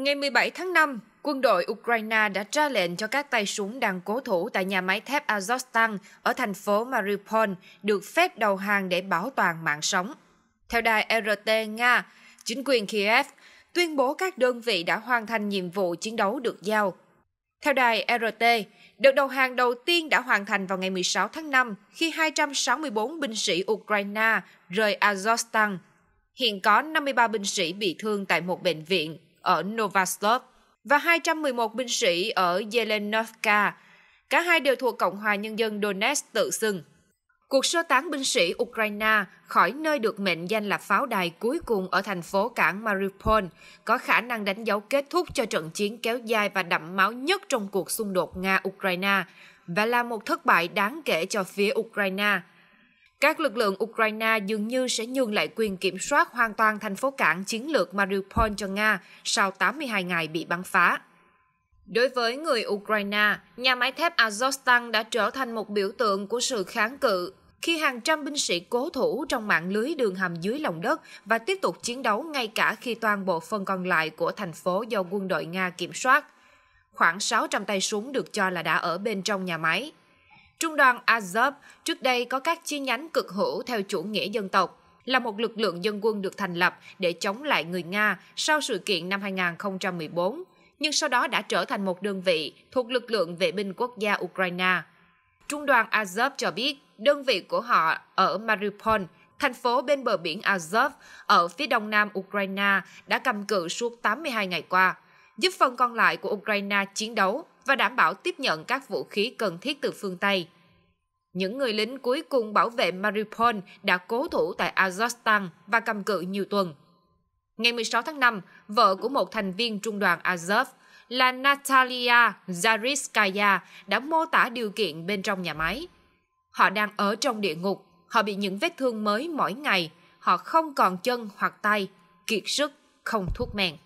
Ngày 17 tháng 5, quân đội Ukraine đã ra lệnh cho các tay súng đang cố thủ tại nhà máy thép Azovstal ở thành phố Mariupol được phép đầu hàng để bảo toàn mạng sống. Theo đài RT Nga, chính quyền Kiev tuyên bố các đơn vị đã hoàn thành nhiệm vụ chiến đấu được giao. Theo đài RT, đợt đầu hàng đầu tiên đã hoàn thành vào ngày 16 tháng 5 khi 264 binh sĩ Ukraine rời Azovstal. Hiện có 53 binh sĩ bị thương tại một bệnh viện ở Novoslov và 211 binh sĩ ở Yelenovka. Cả hai đều thuộc Cộng hòa Nhân dân Donetsk tự xưng. Cuộc sơ tán binh sĩ Ukraine khỏi nơi được mệnh danh là pháo đài cuối cùng ở thành phố cảng Mariupol có khả năng đánh dấu kết thúc cho trận chiến kéo dài và đậm máu nhất trong cuộc xung đột Nga-Ukraine và là một thất bại đáng kể cho phía Ukraine – các lực lượng Ukraine dường như sẽ nhường lại quyền kiểm soát hoàn toàn thành phố cảng chiến lược Mariupol cho Nga sau 82 ngày bị bắn phá. Đối với người Ukraine, nhà máy thép Azovstal đã trở thành một biểu tượng của sự kháng cự khi hàng trăm binh sĩ cố thủ trong mạng lưới đường hầm dưới lòng đất và tiếp tục chiến đấu ngay cả khi toàn bộ phần còn lại của thành phố do quân đội Nga kiểm soát. Khoảng 600 tay súng được cho là đã ở bên trong nhà máy. Trung đoàn Azov trước đây có các chi nhánh cực hữu theo chủ nghĩa dân tộc, là một lực lượng dân quân được thành lập để chống lại người Nga sau sự kiện năm 2014, nhưng sau đó đã trở thành một đơn vị thuộc lực lượng vệ binh quốc gia Ukraine. Trung đoàn Azov cho biết đơn vị của họ ở Mariupol, thành phố bên bờ biển Azov ở phía đông nam Ukraine đã cầm cự suốt 82 ngày qua, giúp phần còn lại của Ukraine chiến đấu và đảm bảo tiếp nhận các vũ khí cần thiết từ phương Tây. Những người lính cuối cùng bảo vệ Mariupol đã cố thủ tại Azovstal và cầm cự nhiều tuần. Ngày 16 tháng 5, vợ của một thành viên trung đoàn Azov là Natalia Zariskaya đã mô tả điều kiện bên trong nhà máy. Họ đang ở trong địa ngục, họ bị những vết thương mới mỗi ngày, họ không còn chân hoặc tay, kiệt sức, không thuốc men.